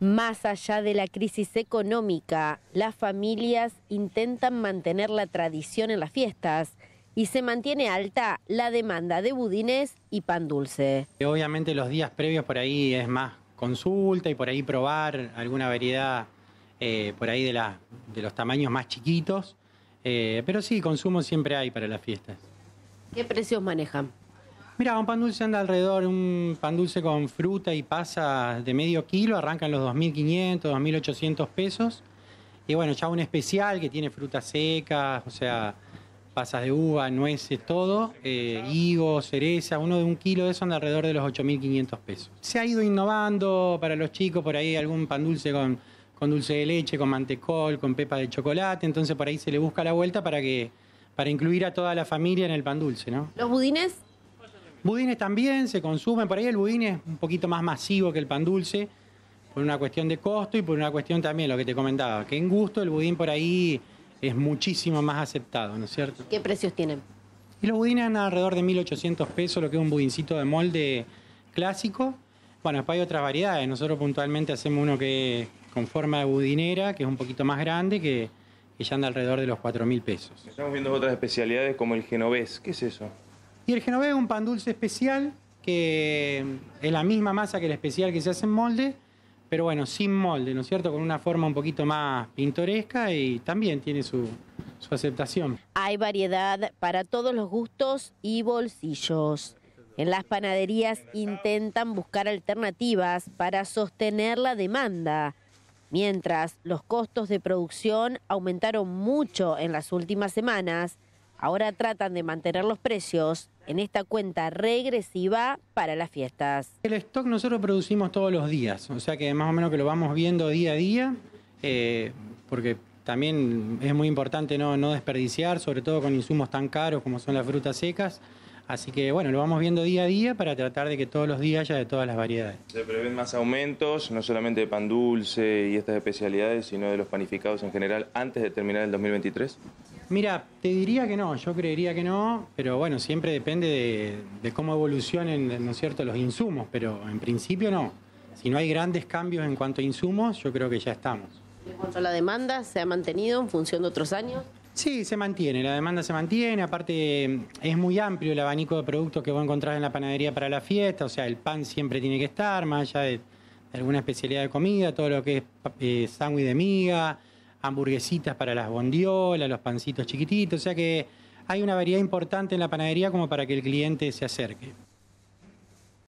Más allá de la crisis económica, las familias intentan mantener la tradición en las fiestas y se mantiene alta la demanda de budines y pan dulce. Obviamente los días previos por ahí es más consulta y por ahí probar alguna variedad eh, por ahí de, los tamaños más chiquitos. Eh, pero sí, consumo siempre hay para las fiestas. ¿Qué precios manejan? Mira, un pan dulce anda alrededor, un pan dulce con fruta y pasas de medio kilo, arrancan los 2.500, 2.800 pesos. Y bueno, ya un especial que tiene frutas secas, o sea, pasas de uva, nueces, todo, higos, eh, higo, cereza, uno de un kilo de eso anda alrededor de los 8.500 pesos. Se ha ido innovando para los chicos, por ahí algún pan dulce con, con dulce de leche, con mantecol, con pepa de chocolate, entonces por ahí se le busca la vuelta para que para incluir a toda la familia en el pan dulce, ¿no? Los budines Budines también se consumen, por ahí el budín es un poquito más masivo que el pan dulce, por una cuestión de costo y por una cuestión también, lo que te comentaba, que en gusto el budín por ahí es muchísimo más aceptado, ¿no es cierto? ¿Qué precios tienen? Y los budines andan alrededor de 1.800 pesos, lo que es un budincito de molde clásico. Bueno, después hay otras variedades. Nosotros puntualmente hacemos uno que con forma de budinera, que es un poquito más grande, que, que ya anda alrededor de los 4.000 pesos. Estamos viendo otras especialidades como el genovés. ¿Qué es eso? Y el genovés es un pan dulce especial, que eh, es la misma masa que el especial que se hace en molde, pero bueno, sin molde, ¿no es cierto? Con una forma un poquito más pintoresca y también tiene su, su aceptación. Hay variedad para todos los gustos y bolsillos. En las panaderías intentan buscar alternativas para sostener la demanda, mientras los costos de producción aumentaron mucho en las últimas semanas. Ahora tratan de mantener los precios en esta cuenta regresiva para las fiestas. El stock nosotros producimos todos los días, o sea que más o menos que lo vamos viendo día a día, eh, porque también es muy importante no desperdiciar, sobre todo con insumos tan caros como son las frutas secas. Así que bueno, lo vamos viendo día a día para tratar de que todos los días haya de todas las variedades. Se prevén más aumentos, no solamente de pan dulce y estas especialidades, sino de los panificados en general antes de terminar el 2023. Mira, te diría que no, yo creería que no, pero bueno, siempre depende de, cómo evolucionen, ¿no es cierto?, los insumos, pero en principio no. Si no hay grandes cambios en cuanto a insumos, yo creo que ya estamos. En cuanto a la demanda, ¿se ha mantenido en función de otros años? Sí, se mantiene, la demanda se mantiene, aparte es muy amplio el abanico de productos que vos encontrás en la panadería para la fiesta, o sea, el pan siempre tiene que estar, más allá de alguna especialidad de comida, todo lo que es eh, sándwich de miga, hamburguesitas para las bondiolas, los pancitos chiquititos, o sea que hay una variedad importante en la panadería como para que el cliente se acerque.